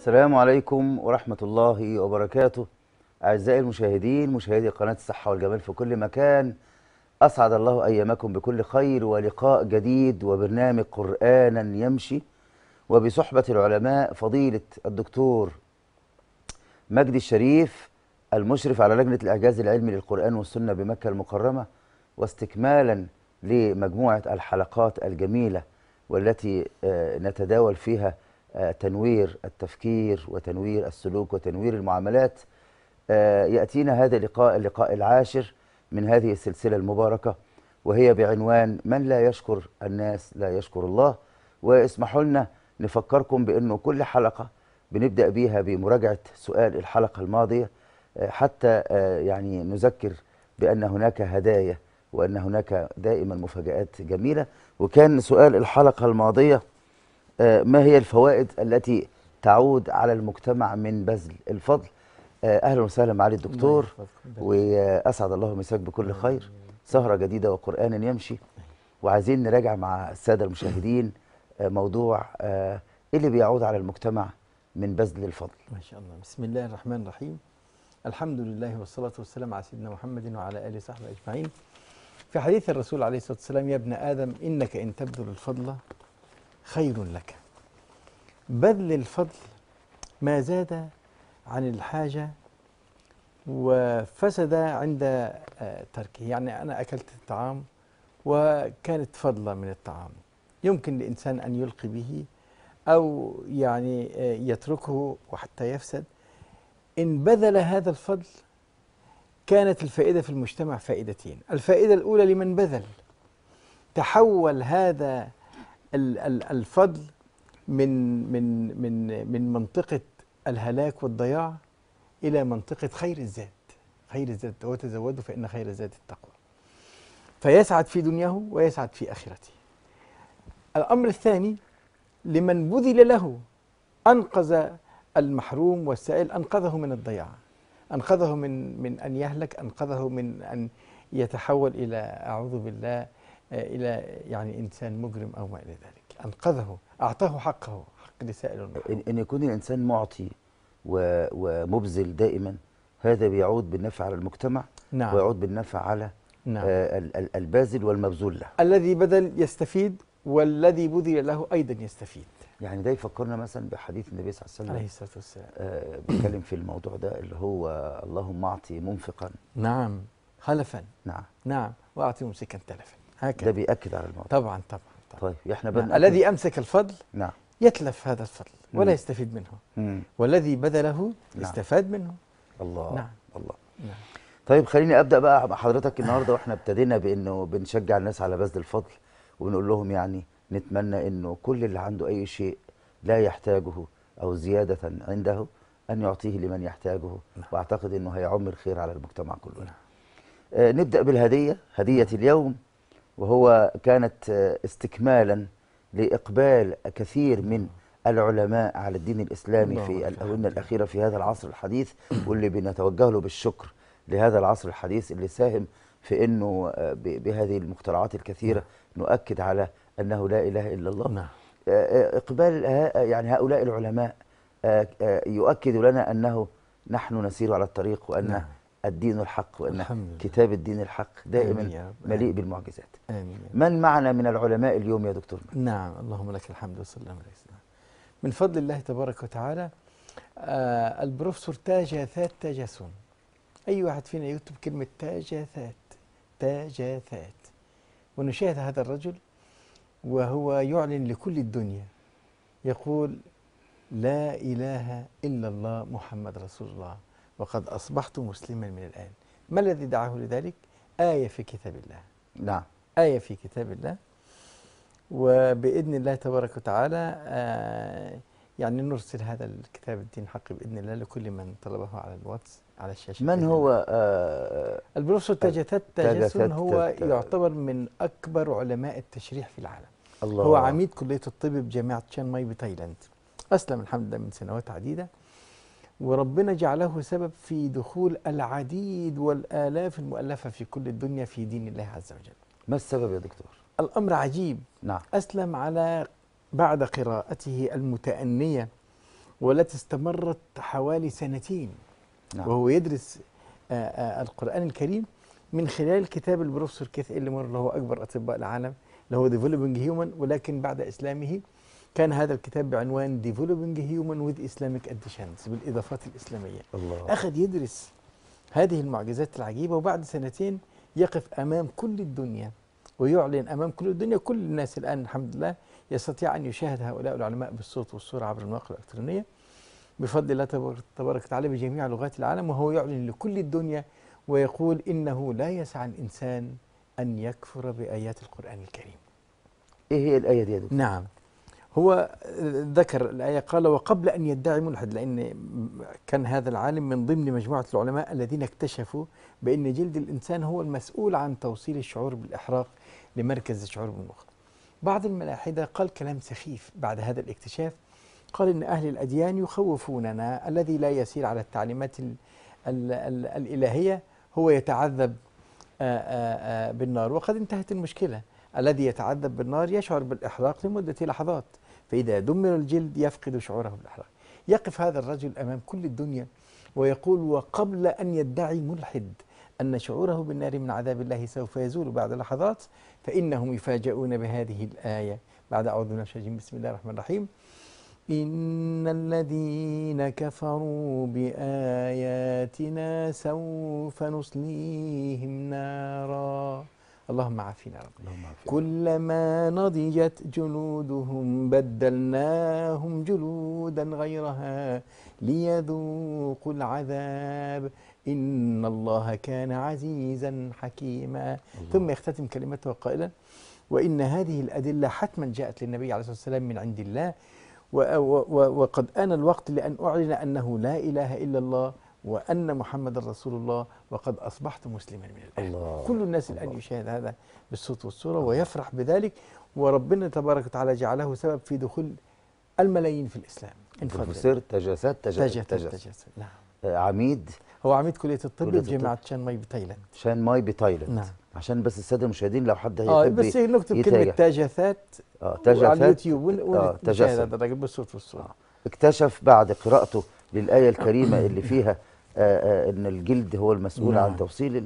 السلام عليكم ورحمة الله وبركاته أعزائي المشاهدين مشاهدي قناة الصحة والجمال في كل مكان أسعد الله أيامكم بكل خير ولقاء جديد وبرنامج قرآنا يمشي وبصحبة العلماء فضيلة الدكتور مجدي الشريف المشرف على لجنة الإعجاز العلمي للقرآن والسنة بمكة المكرمة واستكمالا لمجموعة الحلقات الجميلة والتي آه، نتداول فيها آه، تنوير التفكير وتنوير السلوك وتنوير المعاملات آه، يأتينا هذا اللقاء اللقاء العاشر من هذه السلسلة المباركة وهي بعنوان من لا يشكر الناس لا يشكر الله واسمحوا لنا نفكركم بأنه كل حلقة بنبدأ بيها بمراجعة سؤال الحلقة الماضية آه، حتى يعني نذكر بأن هناك هدايا وأن هناك دائما مفاجآت جميلة وكان سؤال الحلقة الماضية آه، ما هي الفوائد التي تعود على المجتمع من بذل الفضل آه، اهلا وسهلا معالي الدكتور واسعد الله مساك بكل خير سهره جديده وقران يمشي وعايزين نراجع مع الساده المشاهدين آه، موضوع ايه اللي بيعود على المجتمع من بذل الفضل ما شاء الله بسم الله الرحمن الرحيم الحمد لله والصلاه والسلام على سيدنا محمد وعلى اله وصحبه اجمعين في حديث الرسول عليه الصلاه والسلام يا ابن ادم انك ان تبذل الفضل خير لك بذل الفضل ما زاد عن الحاجة وفسد عند آه، تركه يعني أنا أكلت الطعام وكانت فضلة من الطعام يمكن لإنسان أن يلقي به أو يعني آه، يتركه وحتى يفسد إن بذل هذا الفضل كانت الفائدة في المجتمع فائدتين الفائدة الأولى لمن بذل تحول هذا الفضل من من من من منطقه الهلاك والضياع الى منطقه خير الذات خير الذات وتزودوا فان خير الذات التقوى فيسعد في دنياه ويسعد في اخرته الامر الثاني لمن بذل له انقذ المحروم والسائل انقذه من الضياع انقذه من من ان يهلك انقذه من ان يتحول الى اعوذ بالله آه، إلى يعني إنسان مجرم أو ما إلى ذلك أنقذه أعطاه حقه حق لسائل إن, إن يكون الإنسان معطي ومبذل دائما هذا بيعود بالنفع على المجتمع نعم. ويعود بالنفع على نعم. آه، الباذل والمبذول له الذي بذل يستفيد والذي بذل له أيضا يستفيد يعني ده يفكرنا مثلا بحديث النبي صلى الله عليه وسلم عليه الصلاه والسلام آه بيتكلم في الموضوع ده اللي هو اللهم اعطي منفقا نعم خلفا نعم نعم واعطي ممسكا تلفا هكذا ده بيأكد على الموضوع طبعا طبعا, طبعا. طيب احنا بدنا نعم. الذي أمسك الفضل نعم يتلف هذا الفضل ولا مم. يستفيد منه مم. والذي بذله نعم. استفاد منه الله نعم الله نعم. طيب خليني ابدا بقى مع حضرتك النهارده واحنا ابتدينا بانه بنشجع الناس على بذل الفضل وبنقول لهم يعني نتمنى انه كل اللي عنده اي شيء لا يحتاجه او زياده عنده ان يعطيه لمن يحتاجه نعم. واعتقد انه هيعم الخير على المجتمع كله نعم. آه نبدا بالهديه هديه اليوم وهو كانت آه، استكمالا لإقبال كثير من العلماء على الدين الإسلامي في الأونه الأخيرة في هذا العصر الحديث واللي بنتوجه له بالشكر لهذا العصر الحديث اللي ساهم في أنه آه، بهذه المخترعات الكثيرة نعم. نؤكد على أنه لا إله إلا الله نعم. آه، إقبال يعني هؤلاء العلماء يؤكد لنا أنه نحن نسير على الطريق وأن نعم. الدين الحق وأن كتاب الدين الحق دائما مليء بالمعجزات آمين من معنا من العلماء اليوم يا دكتور نعم اللهم لك الحمد والصلاة على من فضل الله تبارك وتعالى آه البروفيسور تاجاثات تاجاسون أي واحد فينا يكتب كلمة تاجاثات تاجاثات ونشاهد هذا الرجل وهو يعلن لكل الدنيا يقول لا إله إلا الله محمد رسول الله وقد أصبحت مسلما من الآن ما الذي دعاه لذلك؟ آية في كتاب الله نعم آية في كتاب الله وبإذن الله تبارك وتعالى آه يعني نرسل هذا الكتاب الدين حق بإذن الله لكل من طلبه على الواتس على الشاشة من هو آه البروفيسور تاجتات تاجسون هو يعتبر من أكبر علماء التشريح في العالم الله هو عميد كلية الطب بجامعة تشان ماي بتايلاند أسلم الحمد لله من سنوات عديدة وربنا جعله سبب في دخول العديد والآلاف المؤلفة في كل الدنيا في دين الله عز وجل ما السبب يا دكتور؟ الأمر عجيب نعم أسلم على بعد قراءته المتأنية والتي استمرت حوالي سنتين نعم. وهو يدرس آآ آه، آآ آه، القرآن الكريم من خلال كتاب البروفيسور كيث إلمور اللي هو أكبر أطباء العالم اللي هو Developing هيومن ولكن بعد إسلامه كان هذا الكتاب بعنوان Developing Human with Islamic Additions بالإضافات الإسلامية الله. أخذ يدرس هذه المعجزات العجيبة وبعد سنتين يقف أمام كل الدنيا ويعلن أمام كل الدنيا كل الناس الآن الحمد لله يستطيع أن يشاهد هؤلاء العلماء بالصوت والصورة عبر المواقع الإلكترونية بفضل الله تبارك وتعالى بجميع لغات العالم وهو يعلن لكل الدنيا ويقول إنه لا يسعى الإنسان أن يكفر بآيات القرآن الكريم إيه هي الآية دي يا دكتور؟ نعم هو ذكر الآية قال وقبل أن يدعي ملحد لأن كان هذا العالم من ضمن مجموعة العلماء الذين اكتشفوا بأن جلد الإنسان هو المسؤول عن توصيل الشعور بالإحراق لمركز الشعور بالمخ بعض الملاحدة قال كلام سخيف بعد هذا الاكتشاف قال إن أهل الأديان يخوفوننا الذي لا يسير على التعليمات الـ الـ الـ الإلهية هو يتعذب بالنار وقد انتهت المشكلة الذي يتعذب بالنار يشعر بالإحراق لمدة لحظات فإذا دمر الجلد يفقد شعوره بالأحراج يقف هذا الرجل أمام كل الدنيا ويقول وقبل أن يدعي ملحد أن شعوره بالنار من عذاب الله سوف يزول بعد لحظات فإنهم يفاجؤون بهذه الآية بعد أعوذ بالله من بسم الله الرحمن الرحيم إن الذين كفروا بآياتنا سوف نصليهم ناراً اللهم عافينا رب اللهم عافينا. كلما نضجت جلودهم بدلناهم جلودا غيرها ليذوقوا العذاب إن الله كان عزيزا حكيما الله. ثم يختتم كلمته قائلا وإن هذه الأدلة حتما جاءت للنبي عليه الصلاة والسلام من عند الله وقد آن الوقت لأن أعلن أنه لا إله إلا الله وأن محمد رسول الله وقد أصبحت مسلما من الآن الله كل الناس الله الآن يشاهد هذا بالصوت والصورة ويفرح بذلك وربنا تبارك وتعالى جعله سبب في دخول الملايين في الإسلام البروفيسور تجسد تجسد تجسد نعم آه، عميد هو عميد كلية الطب بجامعة شان ماي بتايلاند شان ماي بتايلاند نعم عشان بس الساده المشاهدين لو حد هيحب اه بس هي نكتب كلمه تجسد اه تجسد على اليوتيوب ونتجاهل آه، هذا الراجل بالصوت والصوره آه. اكتشف بعد قراءته للايه الكريمه اللي فيها آه، آه، ان الجلد هو المسؤول نعم. عن توصيل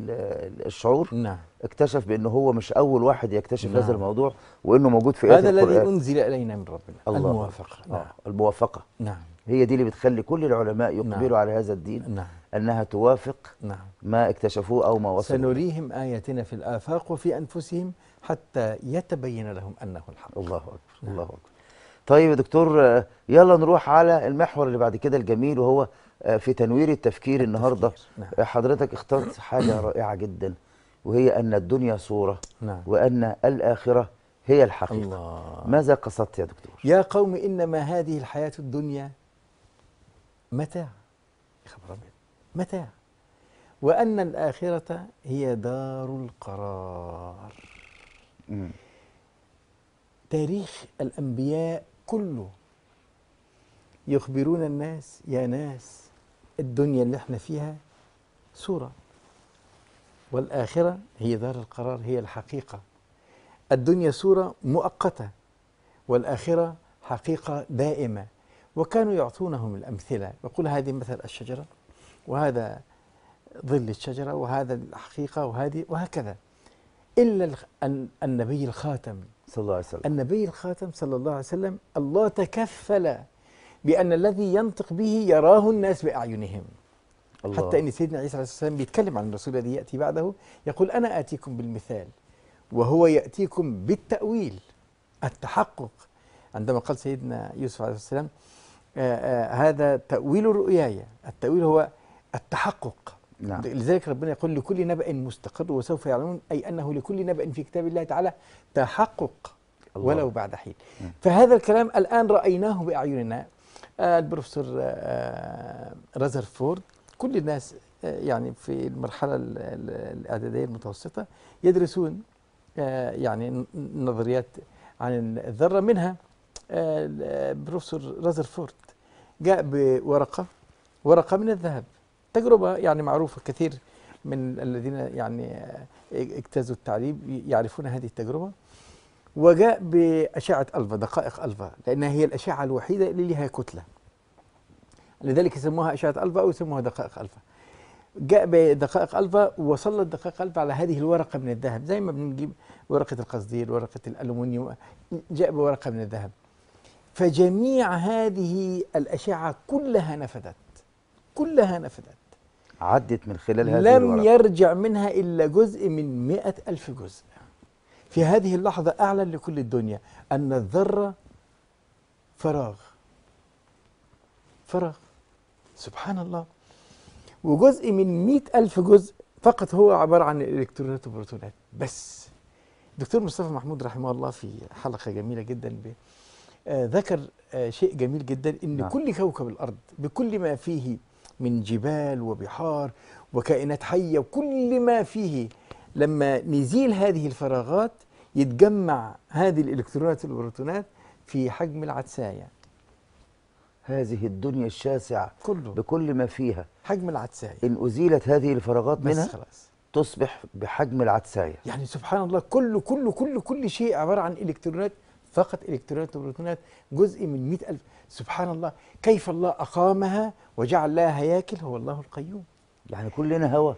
الشعور نعم. اكتشف بانه هو مش اول واحد يكتشف نعم. هذا الموضوع وانه موجود في آية هذا الذي انزل الينا من ربنا الله. الموافقه آه، نعم. آه. الموافقه نعم هي دي اللي بتخلي كل العلماء نعم. يقبلوا نعم. على هذا الدين نعم. انها توافق نعم. ما اكتشفوه او ما وصلوا سنريهم اياتنا في الافاق وفي انفسهم حتى يتبين لهم انه الحق الله اكبر نعم. الله اكبر طيب يا دكتور يلا نروح على المحور اللي بعد كده الجميل وهو آه، في تنوير التفكير النهارده نعم. آه، حضرتك اخترت حاجه رائعه جدا وهي ان الدنيا صوره نعم. وان الاخره هي الحقيقه الله. ماذا قصدت يا دكتور يا قوم انما هذه الحياه الدنيا متاع خبر متاع وان الاخره هي دار القرار م. تاريخ الانبياء كله يخبرون الناس يا ناس الدنيا اللي احنا فيها صورة والآخرة هي دار القرار هي الحقيقة الدنيا صورة مؤقتة والآخرة حقيقة دائمة وكانوا يعطونهم الأمثلة يقول هذه مثل الشجرة وهذا ظل الشجرة وهذا الحقيقة وهذه وهكذا إلا النبي الخاتم صلى الله عليه وسلم النبي الخاتم صلى الله عليه وسلم الله تكفل بأن الذي ينطق به يراه الناس بأعينهم الله. حتى أن سيدنا عيسى عليه السلام بيتكلم عن الرسول الذي يأتي بعده يقول أنا آتيكم بالمثال وهو يأتيكم بالتأويل التحقق عندما قال سيدنا يوسف عليه السلام آآ آه، آآ آه، هذا تأويل رؤياي التأويل هو التحقق نعم. لذلك ربنا يقول لكل نبأ مستقر وسوف يعلمون أي أنه لكل نبأ في كتاب الله تعالى تحقق الله. ولو بعد حين م. نعم. فهذا الكلام الآن رأيناه بأعيننا آه، البروفيسور آه، آه، رازرفورد كل الناس يعني في المرحلة الإعدادية المتوسطة يدرسون يعني نظريات عن الذرة منها البروفيسور رازرفورد جاء بورقة ورقة من الذهب تجربة يعني معروفة كثير من الذين يعني اجتازوا التعليم يعرفون هذه التجربة وجاء بأشعة ألفا دقائق ألفا لأنها هي الأشعة الوحيدة اللي لها كتلة لذلك يسموها أشعة ألفا أو يسموها دقائق ألفا جاء بدقائق ألفا وصلت دقائق ألفا على هذه الورقة من الذهب زي ما بنجيب ورقة القصدير ورقة الألومنيوم جاء بورقة من الذهب فجميع هذه الأشعة كلها نفذت كلها نفذت عدت من خلال هذه لم الورقة. يرجع منها إلا جزء من مئة ألف جزء في هذه اللحظة أعلن لكل الدنيا أن الذرة فراغ فراغ سبحان الله وجزء من مئة ألف جزء فقط هو عبارة عن إلكترونات وبروتونات بس دكتور مصطفى محمود رحمه الله في حلقة جميلة جدا ب آه ذكر آه شيء جميل جدا ان نعم. كل كوكب الارض بكل ما فيه من جبال وبحار وكائنات حيه وكل ما فيه لما نزيل هذه الفراغات يتجمع هذه الإلكترونات والبروتونات في حجم العدساية هذه الدنيا الشاسعة كله بكل ما فيها حجم العدساية إن أزيلت هذه الفراغات بس منها خلاص تصبح بحجم العدساية يعني سبحان الله كل كل كل كل شيء عبارة عن إلكترونات فقط إلكترونات وبروتونات جزء من مئة ألف سبحان الله كيف الله أقامها وجعل لها هياكل هو الله القيوم يعني كلنا هوا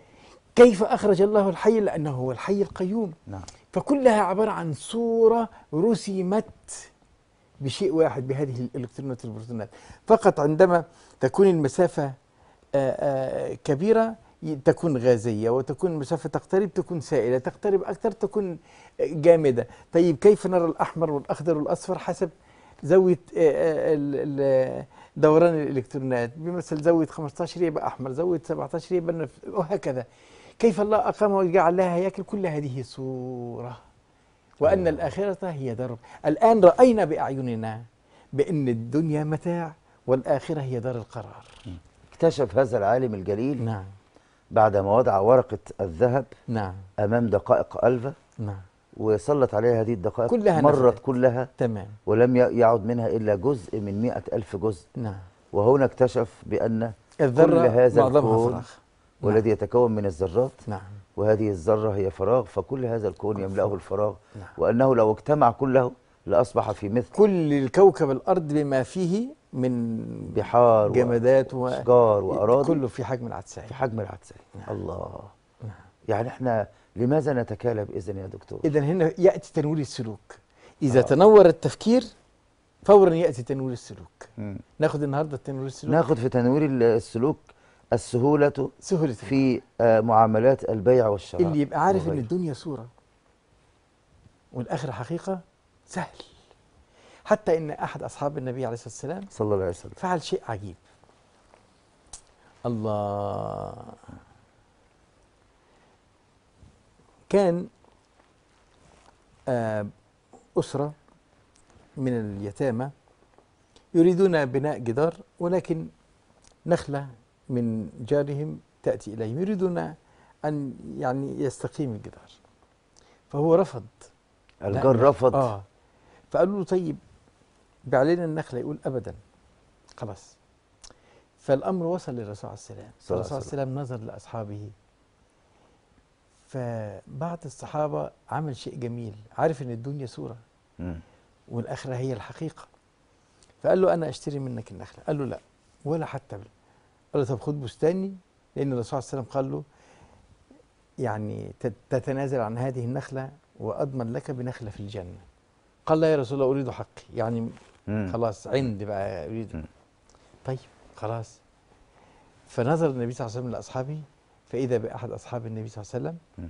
كيف أخرج الله الحي لأنه هو الحي القيوم نعم فكلها عبارة عن صورة رسمت بشيء واحد بهذه الإلكترونات والبروتونات فقط عندما تكون المسافة آه، آه، كبيرة تكون غازية وتكون المسافة تقترب تكون سائلة تقترب أكثر تكون آه، جامدة طيب كيف نرى الأحمر والأخضر والأصفر حسب زاوية دوران الإلكترونات بمثل زاوية 15 يبقى أحمر زاوية 17 يبقى وهكذا كيف الله أقام وجعل لها هياكل كل هذه صورة وأن آه. الآخرة هي دار الآن رأينا بأعيننا بأن الدنيا متاع والآخرة هي دار القرار اكتشف هذا العالم الجليل نعم بعدما وضع ورقة الذهب نعم أمام دقائق ألفا نعم وصلت عليها هذه الدقائق كلها مرت نفسك. كلها تمام ولم يعد منها إلا جزء من مئة ألف جزء نعم وهنا اكتشف بأن الذرة كل هذا معظمها فراغ والذي يتكون من الذرات نعم وهذه الذرة هي فراغ فكل هذا الكون يملأه الفراغ نعم. وأنه لو اجتمع كله لأصبح في مثل كل الكوكب الأرض بما فيه من بحار جمادات وأشجار وأراضي كله في حجم العدسان في حجم العدسان نعم. الله نعم. يعني احنا لماذا نتكالب إذا يا دكتور؟ إذا هنا يأتي تنوير السلوك إذا آه. تنور التفكير فورا يأتي تنوير السلوك ناخذ النهاردة تنوير السلوك ناخذ في تنوير السلوك السهولة سهولة في آه، معاملات البيع والشراء اللي يبقى عارف ان الدنيا صورة والاخرة حقيقة سهل حتى ان احد اصحاب النبي عليه الصلاة والسلام صلى الله عليه وسلم فعل شيء عجيب الله كان آه، أسرة من اليتامى يريدون بناء جدار ولكن نخلة من جارهم تأتي إليهم يريدون أن يعني يستقيم الجدار فهو رفض الجار رفض آه فقالوا له طيب بيع النخلة يقول أبدا خلاص فالأمر وصل للرسول عليه السلام الرسول عليه السلام نظر لأصحابه فبعض الصحابة عمل شيء جميل عارف إن الدنيا صورة والآخرة هي الحقيقة فقال له أنا أشتري منك النخلة قال له لا ولا حتى قال له طب خد بستاني لان الرسول صلى الله عليه وسلم قال له يعني تتنازل عن هذه النخله واضمن لك بنخله في الجنه قال لا يا رسول الله اريد حقي يعني خلاص عندي بقى اريد طيب خلاص فنظر النبي صلى الله عليه وسلم لاصحابه فاذا باحد اصحاب النبي صلى الله عليه وسلم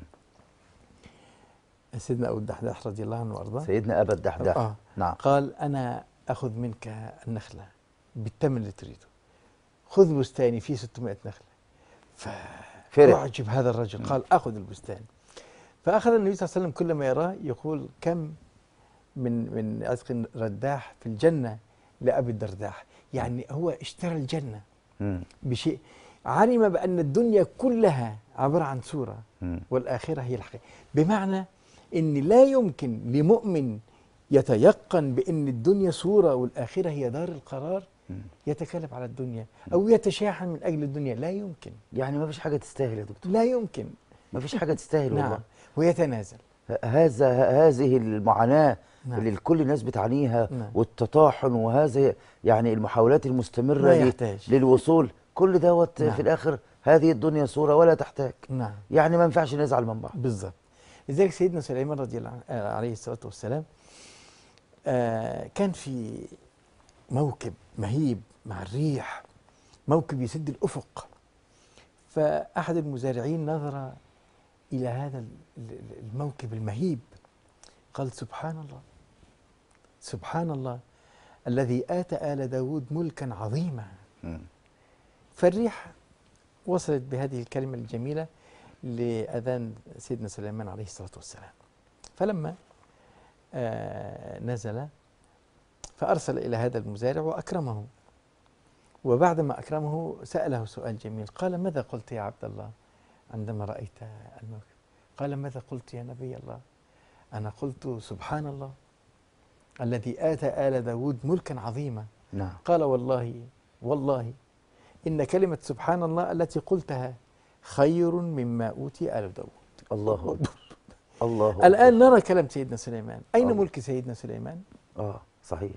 سيدنا ابو الدحداح رضي الله عنه وارضاه سيدنا ابا الدحداح آه. نعم قال انا اخذ منك النخله بالثمن اللي تريده خذ بستاني فيه 600 نخله فأعجب هذا الرجل قال أخذ البستان فأخذ النبي صلى الله عليه وسلم كلما يراه يقول كم من من عتق رداح في الجنة لأبي الدرداح يعني هو اشترى الجنة بشيء علم بأن الدنيا كلها عبارة عن صورة والآخرة هي الحقيقة بمعنى أن لا يمكن لمؤمن يتيقن بأن الدنيا صورة والآخرة هي دار القرار يتكلف على الدنيا او يتشاحن من اجل الدنيا لا يمكن يعني ما فيش حاجه تستاهل يا دكتور لا يمكن ما فيش حاجه تستاهل نعم. والله نعم ويتنازل هذا هذه المعاناه نعم. اللي الكل الناس بتعانيها نعم. والتطاحن وهذه يعني المحاولات المستمره يحتاج. للوصول كل دوت نعم. في الاخر هذه الدنيا صوره ولا تحتاج نعم. يعني ما ينفعش نزعل من بعض بالظبط لذلك سيدنا سليمان رضي الله عليه الصلاه والسلام آه كان في موكب مهيب مع الريح موكب يسد الأفق فأحد المزارعين نظر إلى هذا الموكب المهيب قال سبحان الله سبحان الله الذي آتى آل داود ملكا عظيما فالريح وصلت بهذه الكلمة الجميلة لأذان سيدنا سليمان عليه الصلاة والسلام فلما آه نزل فأرسل إلى هذا المزارع وأكرمه وبعدما أكرمه سأله سؤال جميل قال ماذا قلت يا عبد الله عندما رأيت الموكب قال ماذا قلت يا نبي الله أنا قلت سبحان الله الذي آتى آل داود ملكا عظيما نعم. قال والله والله إن كلمة سبحان الله التي قلتها خير مما أوتي آل داود الله أكبر الله أكبر. الآن نرى كلام سيدنا سليمان أين الله. ملك سيدنا سليمان؟ آه صحيح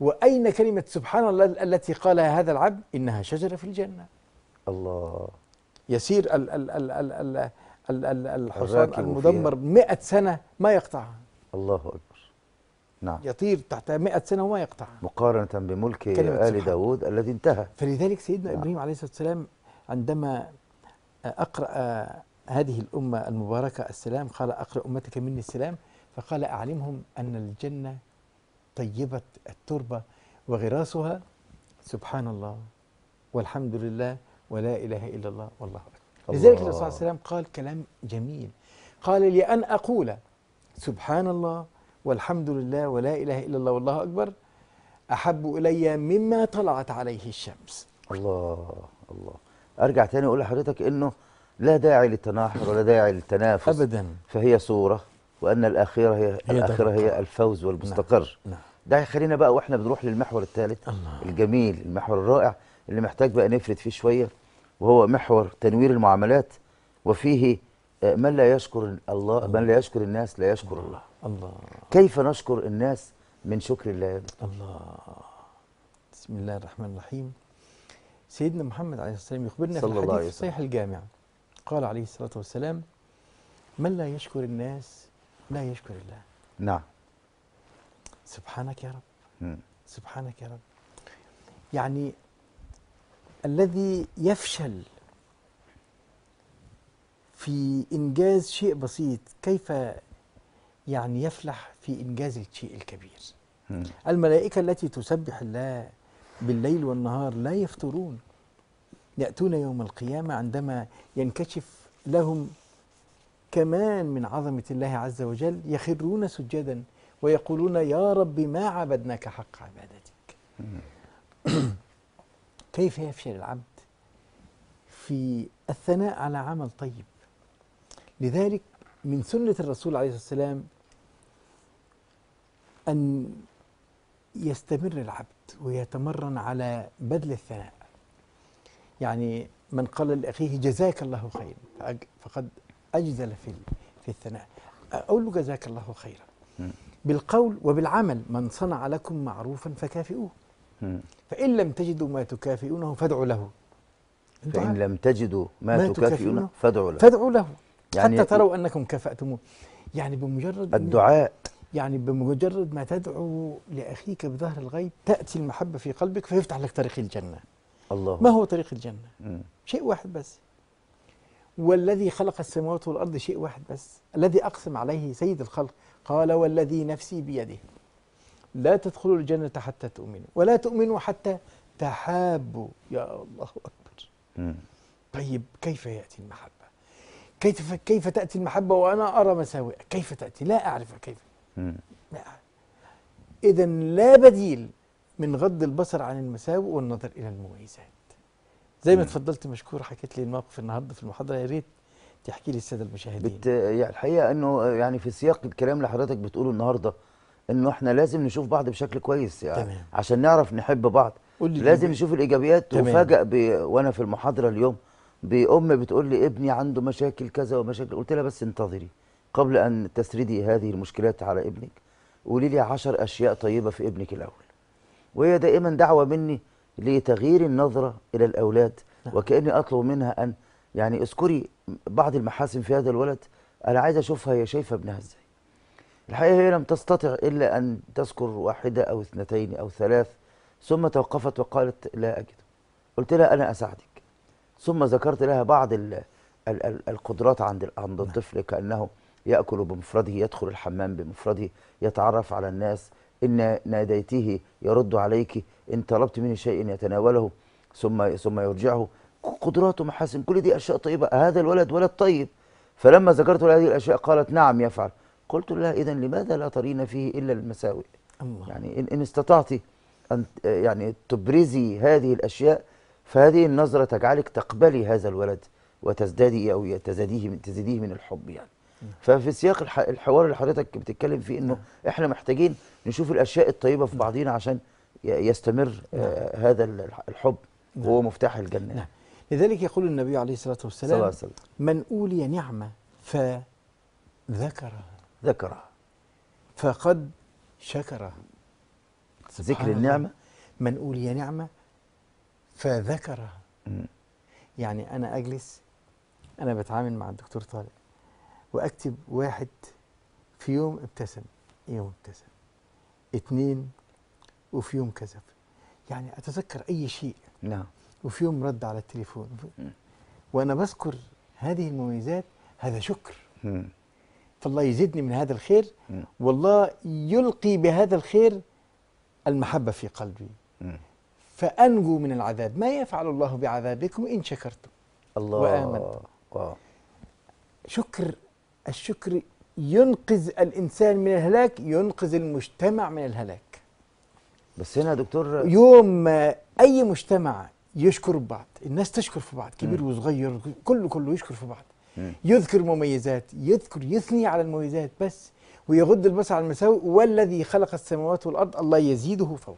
وأين كلمة سبحان الله التي قالها هذا العبد إنها شجرة في الجنة الله يسير ال ال ال ال ال ال ال الحصان المدمر مئة سنة ما يقطعها الله أكبر نعم يطير تحت مئة سنة وما يقطعها مقارنة بملك آل داود الذي انتهى فلذلك سيدنا نعم. إبراهيم عليه الصلاة والسلام عندما أقرأ هذه الأمة المباركة السلام قال أقرأ أمتك مني السلام فقال أعلمهم أن الجنة طيبة التربة وغراسها سبحان الله والحمد لله ولا إله إلا الله والله أكبر لذلك الرسول صلى الله عليه وسلم قال كلام جميل قال لي أن أقول سبحان الله والحمد لله ولا إله إلا الله والله أكبر أحب إلي مما طلعت عليه الشمس الله الله أرجع تاني أقول لحضرتك أنه لا داعي للتناحر ولا داعي للتنافس أبدا فهي صورة وأن الآخرة هي, هي الآخرة هي الفوز والمستقر نعم. نعم. ده هيخلينا بقى واحنا بنروح للمحور الثالث الجميل المحور الرائع اللي محتاج بقى نفرد فيه شويه وهو محور تنوير المعاملات وفيه آه، من لا يشكر الله من لا يشكر الناس لا يشكر الله الله كيف نشكر الناس من شكر الله الله بسم الله الرحمن الرحيم سيدنا محمد عليه الصلاه والسلام يخبرنا في الحديث صحيح الجامع قال عليه الصلاه والسلام من لا يشكر الناس لا يشكر الله نعم سبحانك يا رب سبحانك يا رب يعني الذي يفشل في إنجاز شيء بسيط كيف يعني يفلح في إنجاز الشيء الكبير الملائكة التي تسبح الله بالليل والنهار لا يفترون يأتون يوم القيامة عندما ينكشف لهم كمان من عظمة الله عز وجل يخرون سجدا ويقولون يا رب ما عبدناك حق عبادتك كيف يفشل العبد في الثناء على عمل طيب لذلك من سنة الرسول عليه الصلاة والسلام أن يستمر العبد ويتمرن على بذل الثناء يعني من قال لأخيه جزاك الله خيرا فقد أجزل في في الثناء أقول له جزاك الله خيرا بالقول وبالعمل من صنع لكم معروفا فكافئوه فإن لم تجدوا ما تكافئونه فادعوا له فإن لم تجدوا ما, ما تكافئونه فادعوا له فادعوا له يعني حتى إيه؟ تروا أنكم كفأتموه يعني بمجرد الدعاء يعني بمجرد ما تدعو لأخيك بظهر الغيب تأتي المحبة في قلبك فيفتح لك طريق الجنة الله ما هو طريق الجنة م. شيء واحد بس والذي خلق السماوات والأرض شيء واحد بس الذي أقسم عليه سيد الخلق قال والذي نفسي بيده لا تدخلوا الجنة حتى تؤمنوا ولا تؤمنوا حتى تحابوا يا الله أكبر طيب كيف يأتي المحبة كيف, كيف تأتي المحبة وأنا أرى مساوئك كيف تأتي لا أعرف كيف لا إذا لا بديل من غض البصر عن المساوئ والنظر إلى المميزات زي ما اتفضلت مشكور حكيت لي الموقف النهارده في المحاضرة يا ريت تحكي لي الساده المشاهدين بت... يعني الحقيقه انه يعني في سياق الكلام اللي حضرتك بتقوله النهارده انه احنا لازم نشوف بعض بشكل كويس يعني تمام. عشان نعرف نحب بعض لازم نشوف الايجابيات وفجأة ب... وانا في المحاضره اليوم بام بتقول لي ابني عنده مشاكل كذا ومشاكل قلت لها بس انتظري قبل ان تسردي هذه المشكلات على ابنك قولي لي 10 اشياء طيبه في ابنك الاول وهي دائما دعوه مني لتغيير النظره الى الاولاد نعم. وكاني اطلب منها ان يعني اذكري بعض المحاسن في هذا الولد انا عايز اشوفها هي شايفه ابنها ازاي الحقيقه هي لم تستطع الا ان تذكر واحده او اثنتين او ثلاث ثم توقفت وقالت لا اجد قلت لها انا اساعدك ثم ذكرت لها بعض الـ الـ الـ القدرات عند عند نعم. الطفل كانه ياكل بمفرده يدخل الحمام بمفرده يتعرف على الناس ان ناديتيه يرد عليك ان طلبت منه شيء يتناوله ثم ثم يرجعه قدرات ومحاسن كل دي اشياء طيبه هذا الولد ولد طيب فلما ذكرت له هذه الاشياء قالت نعم يفعل قلت لها اذا لماذا لا ترين فيه الا المساوئ الله. يعني ان استطعت ان يعني تبرزي هذه الاشياء فهذه النظره تجعلك تقبلي هذا الولد وتزدادي او تزديه من تزيديه من الحب يعني نعم. ففي سياق الحوار اللي حضرتك بتتكلم فيه انه نعم. احنا محتاجين نشوف الاشياء الطيبه في بعضينا عشان يستمر آه نعم. هذا الحب هو مفتاح الجنه لذلك يقول النبي عليه الصلاة والسلام, صلى الله عليه وسلم من أولي نعمة فذكرها ذكرها فقد شكرها ذكر النعمة من أولي نعمة فذكرها يعني أنا أجلس أنا بتعامل مع الدكتور طارق وأكتب واحد في يوم ابتسم إيه يوم ابتسم اتنين وفي يوم كذب يعني أتذكر أي شيء نعم وفي يوم رد على التليفون وانا بذكر هذه المميزات هذا شكر فالله يزيدني من هذا الخير والله يلقي بهذا الخير المحبه في قلبي فانجو من العذاب ما يفعل الله بعذابكم ان شكرتم الله وامنتم شكر الشكر ينقذ الانسان من الهلاك ينقذ المجتمع من الهلاك بس هنا دكتور يوم اي مجتمع يشكر بعض الناس تشكر في بعض كبير وصغير كله كله يشكر في بعض يذكر مميزات يذكر يثني على المميزات بس ويغض البصر عن المساوئ والذي خلق السماوات والارض الله يزيده فورا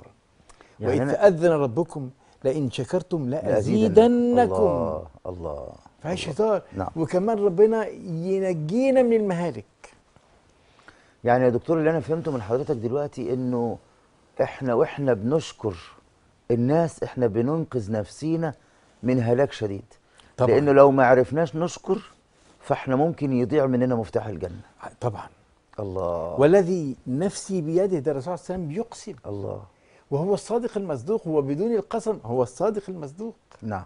يعني واذ تاذن ربكم لئن شكرتم لازيدنكم الله الله فيهاش هزار نعم. وكمان ربنا ينجينا من المهالك يعني يا دكتور اللي انا فهمته من حضرتك دلوقتي انه احنا واحنا بنشكر الناس احنا بننقذ نفسينا من هلاك شديد طبعا. لانه لو ما عرفناش نشكر فاحنا ممكن يضيع مننا مفتاح الجنه طبعا الله والذي نفسي بيده ده الرسول صلى الله عليه وسلم يقسم الله وهو الصادق المصدوق هو بدون القسم هو الصادق المصدوق نعم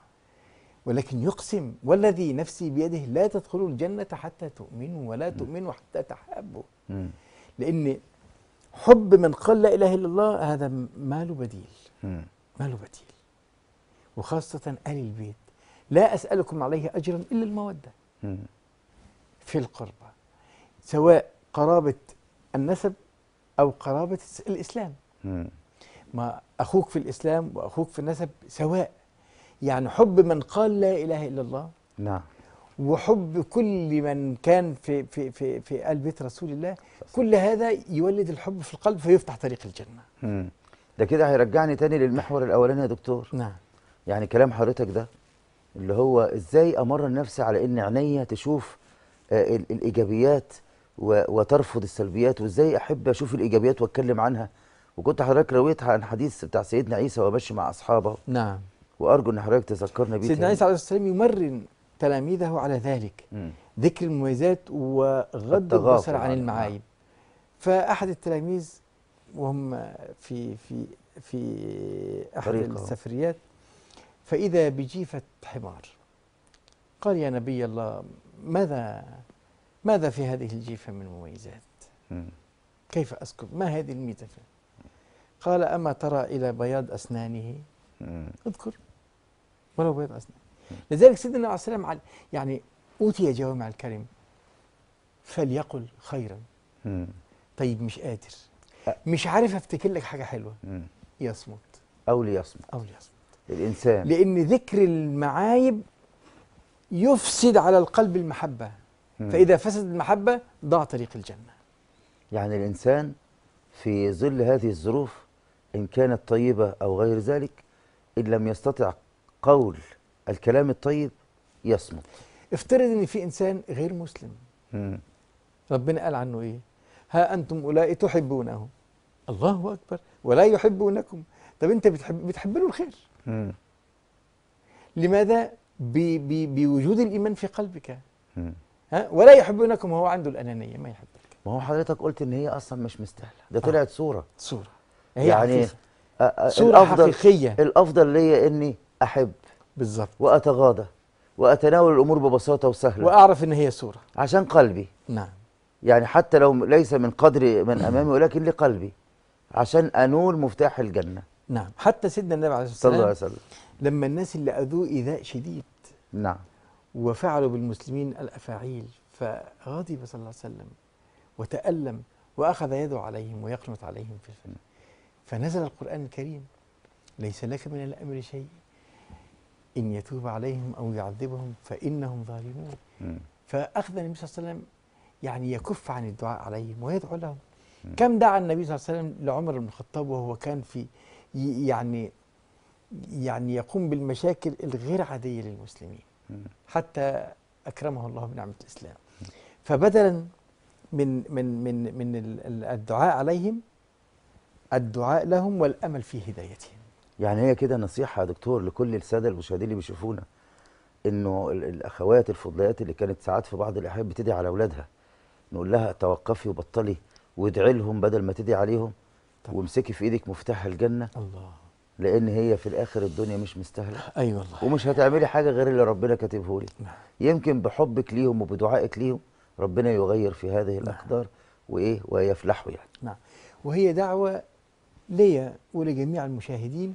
ولكن يقسم والذي نفسي بيده لا تدخلوا الجنة حتى تؤمنوا ولا تؤمنوا حتى تحابوا لأن حب من قال لا إله إلا الله هذا ماله بديل م. ما له بديل وخاصة آل البيت لا أسألكم عليه أجرا إلا المودة في القربة سواء قرابة النسب أو قرابة الإسلام ما أخوك في الإسلام وأخوك في النسب سواء يعني حب من قال لا إله إلا الله نعم وحب كل من كان في في في في آل بيت رسول الله كل هذا يولد الحب في القلب فيفتح طريق الجنة ده كده هيرجعني تاني للمحور الاولاني يا دكتور نعم يعني كلام حضرتك ده اللي هو ازاي امرن نفسي على ان عينيا تشوف آه، الايجابيات وترفض السلبيات وازاي احب اشوف الايجابيات واتكلم عنها وكنت حضرتك رويت عن حديث بتاع سيدنا عيسى وماشي مع اصحابه نعم وارجو ان حضرتك تذكرنا بيه سيدنا عيسى عليه السلام يمرن تلاميذه على ذلك ذكر المميزات وغض البصر عن المعايب نعم. فاحد التلاميذ وهم في في في احد السفريات فاذا بجيفه حمار قال يا نبي الله ماذا ماذا في هذه الجيفه من مميزات؟ كيف اسكب؟ ما هذه الميزه؟ قال اما ترى الى بياض اسنانه؟ اذكر ولو بياض اسنان لذلك سيدنا عليه السلام يعني اوتي جوامع الكلم فليقل خيرا طيب مش قادر مش عارف افتكر لك حاجه حلوه يصمت او ليصمت او ليصمت الانسان لان ذكر المعايب يفسد على القلب المحبه فاذا فسد المحبه ضاع طريق الجنه يعني الانسان في ظل هذه الظروف ان كانت طيبه او غير ذلك ان لم يستطع قول الكلام الطيب يصمت افترض ان في انسان غير مسلم ربنا قال عنه ايه ها أنتم أولئك تحبونه الله أكبر ولا يحبونكم طب أنت بتحب, بتحب له الخير م. لماذا بي بي بوجود الإيمان في قلبك م. ها ولا يحبونكم وهو عنده الأنانية ما يحبك ما هو حضرتك قلت إن هي أصلا مش مستاهلة ده آه. طلعت آه. صورة صورة هي يعني صورة الأفضل حقيقية الأفضل ليا إني أحب بالظبط وأتغاضى وأتناول الأمور ببساطة وسهلة وأعرف إن هي صورة عشان قلبي نعم يعني حتى لو ليس من قدر من امامي ولكن لقلبي عشان انول مفتاح الجنه نعم حتى سيدنا النبي عليه الصلاه والسلام لما الناس اللي اذوه ايذاء شديد نعم وفعلوا بالمسلمين الافاعيل فغضب صلى الله عليه وسلم وتالم واخذ يده عليهم ويقنط عليهم في الفن فنزل القران الكريم ليس لك من الامر شيء ان يتوب عليهم او يعذبهم فانهم ظالمون فاخذ النبي صلى الله عليه وسلم يعني يكف عن الدعاء عليهم ويدعو لهم كم دعا النبي صلى الله عليه وسلم لعمر بن الخطاب وهو كان في يعني يعني يقوم بالمشاكل الغير عادية للمسلمين حتى أكرمه الله بنعمة الإسلام فبدلا من من من من الدعاء عليهم الدعاء لهم والأمل في هدايتهم يعني هي كده نصيحة يا دكتور لكل السادة المشاهدين اللي بيشوفونا انه الاخوات الفضليات اللي كانت ساعات في بعض الاحيان بتدعي على اولادها نقول لها توقفي وبطلي وادعي لهم بدل ما تدعي عليهم طبعا. وامسكي في ايدك مفتاح الجنه الله لان هي في الاخر الدنيا مش مستاهله اي أيوة والله ومش هتعملي حاجه غير اللي ربنا كاتبه لك نعم. يمكن بحبك ليهم وبدعائك ليهم ربنا يغير في هذه نعم. الاقدار وايه ويفلحوا يعني نعم وهي دعوه لي ولجميع المشاهدين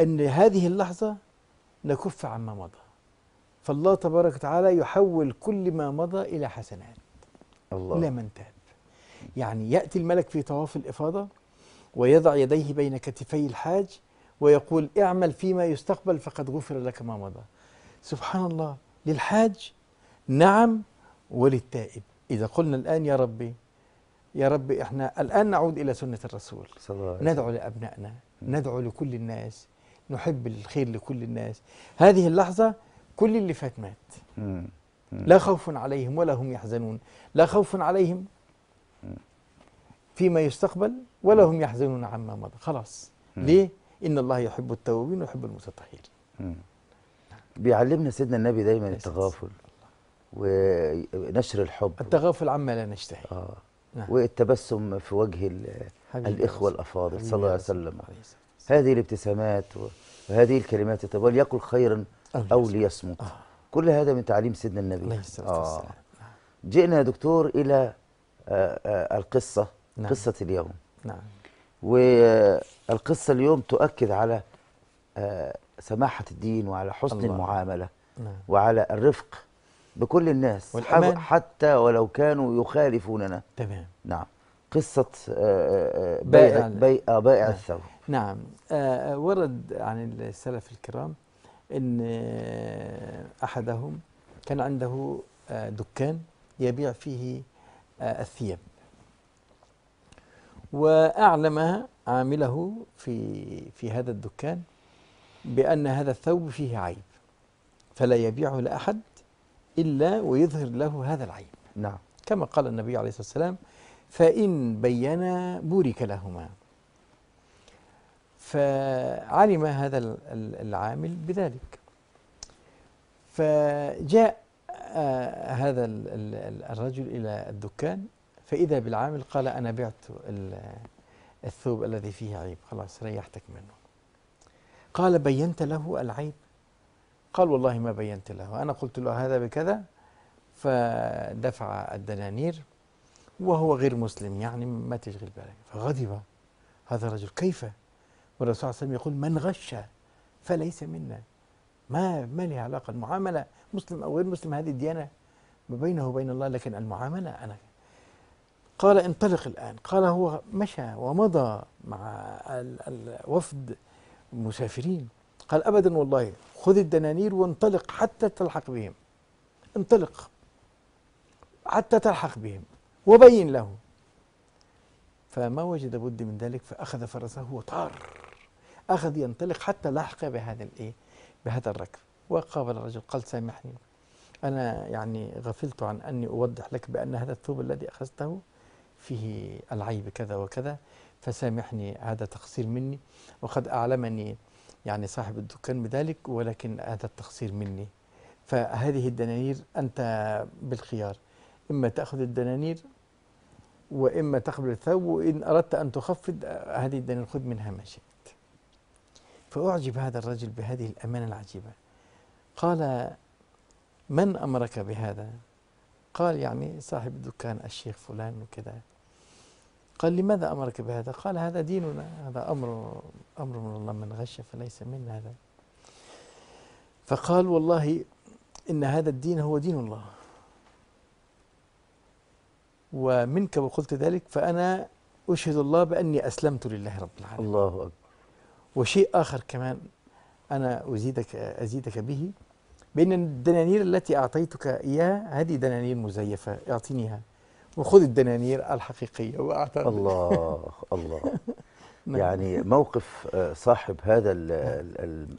ان هذه اللحظه نكف عما مضى فالله تبارك وتعالى يحول كل ما مضى الى حسنات الله. لا من تاب يعني يأتي الملك في طواف الإفاضة ويضع يديه بين كتفي الحاج ويقول اعمل فيما يستقبل فقد غفر لك ما مضى سبحان الله للحاج نعم وللتائب إذا قلنا الآن يا ربي يا ربي احنا الآن نعود إلى سنة الرسول صلى الله عليه وسلم. ندعو لأبنائنا ندعو لكل الناس نحب الخير لكل الناس هذه اللحظة كل اللي فات مات لا خوف عليهم ولا هم يحزنون لا خوف عليهم فيما يستقبل ولا هم يحزنون عما مضى خلاص ليه إن الله يحب التوابين ويحب المتطهرين بيعلمنا سيدنا النبي دايما التغافل ونشر الحب التغافل عما لا نشتهي آه. نعم. والتبسم في وجه الإخوة الأفاضل صلى الله عليه وسلم هذه الابتسامات وهذه الكلمات وليقل خيرا أو ليصمت آه. كل هذا من تعليم سيدنا النبي عليه الصلاه آه. والسلام جئنا يا دكتور الى آه، آه، القصه نعم. قصه اليوم نعم والقصه اليوم تؤكد على سماحه الدين وعلى حسن الله. المعامله نعم. وعلى الرفق بكل الناس والأمان. حتى ولو كانوا يخالفوننا تمام نعم قصة بائع بائع نعم. الثوب نعم ورد عن السلف الكرام ان آه، احدهم كان عنده آه، دكان يبيع فيه آه، الثياب واعلم عامله في في هذا الدكان بان هذا الثوب فيه عيب فلا يبيعه لاحد الا ويظهر له هذا العيب نعم كما قال النبي عليه الصلاه والسلام فان بينا بورك لهما فعلم هذا العامل بذلك فجاء آه، هذا الرجل إلى الدكان فإذا بالعامل قال أنا بعت الثوب الذي فيه عيب خلاص ريحتك منه قال بينت له العيب قال والله ما بينت له أنا قلت له هذا بكذا فدفع الدنانير وهو غير مسلم يعني ما تشغل بالك فغضب هذا الرجل كيف والرسول صلى الله عليه وسلم يقول من غش فليس منا ما ما لي علاقه المعامله مسلم او غير مسلم هذه الديانه ما بينه وبين الله لكن المعامله انا قال انطلق الان قال هو مشى ومضى مع الوفد مسافرين قال ابدا والله خذ الدنانير وانطلق حتى تلحق بهم انطلق حتى تلحق بهم وبين له فما وجد بد من ذلك فاخذ فرسه وطار أخذ ينطلق حتى لاحق بهذا الإيه بهذا الركب وقابل الرجل قال سامحني أنا يعني غفلت عن أني أوضح لك بأن هذا الثوب الذي أخذته فيه العيب كذا وكذا فسامحني هذا تقصير مني وقد أعلمني يعني صاحب الدكان بذلك ولكن هذا التقصير مني فهذه الدنانير أنت بالخيار إما تأخذ الدنانير وإما تقبل الثوب وإن أردت أن تخفض هذه الدنانير خذ منها ما شئت فأعجب هذا الرجل بهذه الأمانة العجيبة قال من أمرك بهذا؟ قال يعني صاحب الدكان الشيخ فلان وكذا قال لماذا أمرك بهذا؟ قال هذا ديننا هذا أمر أمر من الله من غش فليس منا هذا فقال والله إن هذا الدين هو دين الله ومنك وقلت ذلك فأنا أشهد الله بأني أسلمت لله رب العالمين الله أكبر وشيء آخر كمان أنا أزيدك أزيدك به بأن الدنانير التي أعطيتك إياها هذه دنانير مزيفة اعطينيها وخذ الدنانير الحقيقية وأعطاها الله الله نعم. يعني موقف آه، صاحب هذا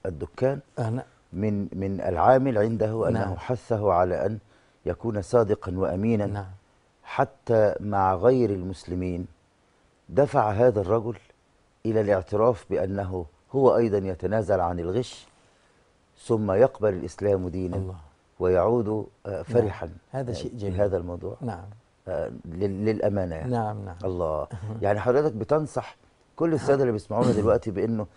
الدكان آه، نعم. من من العامل عنده أنه نعم. حثه على أن يكون صادقا وأمينا حتى مع غير المسلمين دفع هذا الرجل إلى الاعتراف بأنه هو أيضا يتنازل عن الغش ثم يقبل الإسلام دينا الله. ويعود آه، نعم. فرحا نعم. هذا آه، شيء جميل هذا الموضوع نعم آه، للأمانة يعني. نعم نعم الله يعني حضرتك بتنصح كل السادة اللي بيسمعونا نعم. دلوقتي بأنه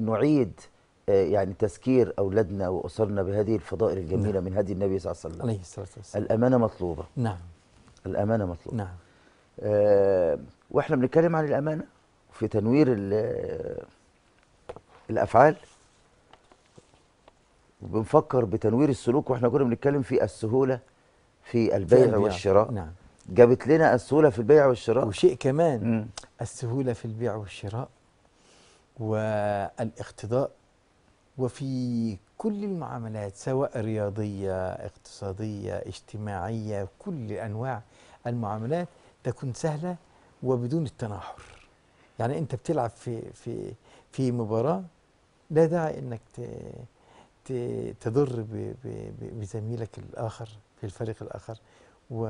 نعيد يعني تذكير أولادنا وأسرنا بهذه الفضائل الجميلة نعم. من هدي النبي صلى الله عليه وسلم عليه الصلاة والسلام الأمانة مطلوبة نعم الأمانة مطلوبة نعم آه واحنا بنتكلم عن الأمانة في تنوير الافعال وبنفكر بتنوير السلوك واحنا كنا بنتكلم في السهوله في البيع في والشراء نعم جابت لنا السهوله في البيع والشراء وشيء كمان مم. السهوله في البيع والشراء والاقتضاء وفي كل المعاملات سواء رياضيه اقتصاديه اجتماعيه كل انواع المعاملات تكون سهله وبدون التناحر يعني انت بتلعب في في في مباراه لا داعي انك تضر بزميلك الاخر في الفريق الاخر و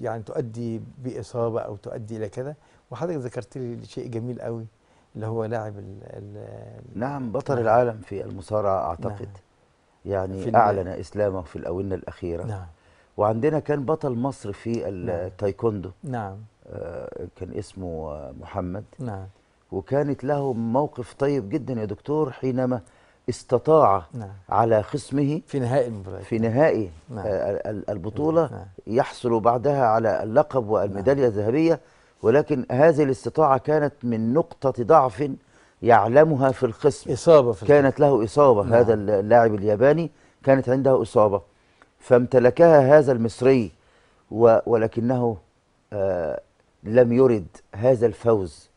يعني تؤدي باصابه او تؤدي الى كذا وحضرتك ذكرت لي شيء جميل قوي اللي هو لاعب ال ال نعم بطل نعم. العالم في المصارعه نعم. اعتقد نعم. يعني اعلن اسلامه في الاونه الاخيره نعم وعندنا كان بطل مصر في التايكوندو نعم آه، كان اسمه محمد نعم وكانت له موقف طيب جدا يا دكتور حينما استطاع نعم. على خصمه في نهائي المباراة في نهائي نعم. آه، البطولة نعم. يحصل بعدها على اللقب والميدالية نعم. الذهبية ولكن هذه الاستطاعة كانت من نقطة ضعف يعلمها في الخصم إصابة في كانت له إصابة نعم. هذا اللاعب الياباني كانت عنده إصابة فامتلكها هذا المصري ولكنه آه، لم يرد هذا الفوز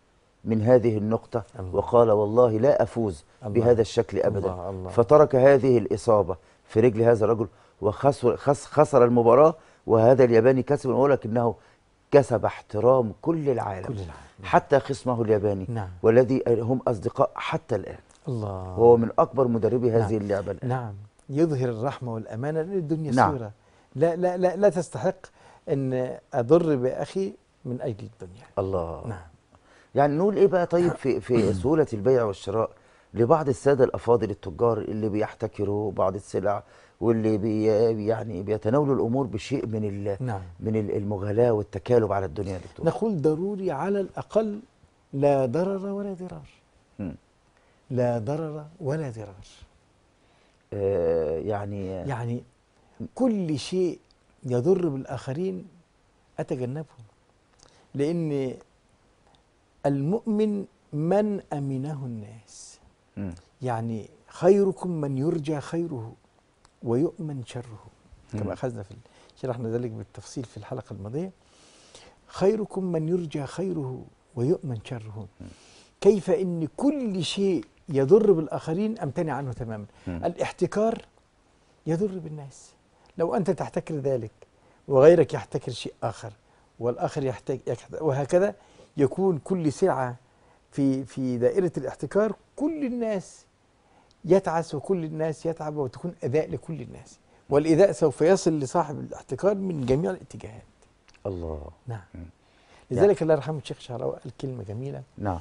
من هذه النقطة الله. وقال والله لا أفوز الله. بهذا الشكل أبدا الله. الله. فترك هذه الإصابة في رجل هذا الرجل وخسر خس خسر المباراة وهذا الياباني كسب ولكنه كسب احترام كل العالم, كل العالم. حتى خصمه الياباني نعم. والذي هم أصدقاء حتى الآن الله وهو من أكبر مدربي نعم. هذه نعم. اللعبة الآن نعم يظهر الرحمة والأمانة للدنيا نعم. سورة لا لا لا لا تستحق أن أضر بأخي من أجل الدنيا الله نعم يعني نقول إيه بقى طيب في, في نعم. سهولة البيع والشراء لبعض السادة الأفاضل التجار اللي بيحتكروا بعض السلع واللي بي يعني بيتناولوا الامور بشيء من نعم. من المغالاه والتكالب على الدنيا يا دكتور نقول ضروري على الاقل لا ضرر ولا ضرار لا ضرر ولا ضرار آه يعني يعني كل شيء يضر بالاخرين اتجنبه لأن المؤمن من أمنه الناس م. يعني خيركم من يرجى خيره ويؤمن شره كما أخذنا في شرحنا ذلك بالتفصيل في الحلقة الماضية خيركم من يرجى خيره ويؤمن شره م. كيف أن كل شيء يضر بالآخرين أمتنع عنه تماما الاحتكار يضر بالناس لو أنت تحتكر ذلك وغيرك يحتكر شيء آخر والآخر يحتاج وهكذا يكون كل سلعه في في دائرة الاحتكار كل الناس يتعس وكل الناس يتعب وتكون أذاء لكل الناس والإذاء سوف يصل لصاحب الاحتكار من جميع الاتجاهات الله نعم لذلك الله يرحمه الشيخ شعراوي قال كلمة جميلة نعم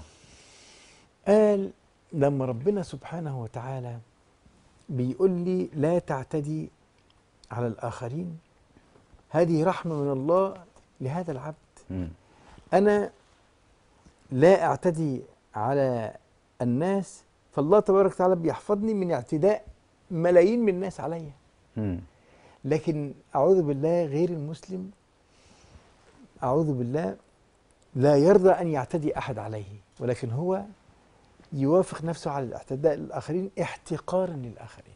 قال لما ربنا سبحانه وتعالى بيقول لي لا تعتدي على الآخرين هذه رحمة من الله لهذا العبد أنا لا أعتدي على الناس فالله تبارك وتعالى بيحفظني من اعتداء ملايين من الناس عليا لكن أعوذ بالله غير المسلم أعوذ بالله لا يرضى أن يعتدي أحد عليه ولكن هو يوافق نفسه على الاعتداء للآخرين احتقارا للآخرين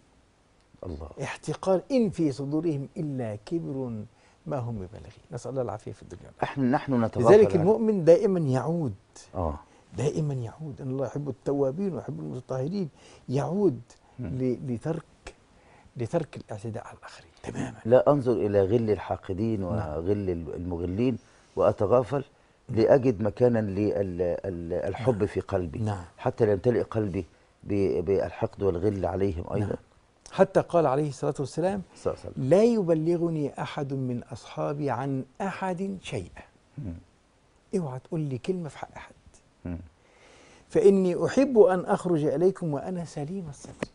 الله احتقار إن في صدورهم إلا كبر ما هم ببالغين نسأل الله العافية في الدنيا احنا نحن نتغافل لذلك يعني. المؤمن دائما يعود آه. دائما يعود إن الله يحب التوابين ويحب المتطهرين يعود لترك لترك الاعتداء على الآخرين تماما لا أنظر إلى غل الحاقدين وغل نعم. المغلين وأتغافل لأجد مكانا للحب نعم. في قلبي نعم. حتى لا يمتلئ قلبي بالحقد والغل عليهم أيضا نعم. حتى قال عليه الصلاة والسلام لا يبلغني أحد من أصحابي عن أحد شيئا اوعى تقول لي كلمة في حق أحد فإني أحب أن أخرج إليكم وأنا سليم الصدر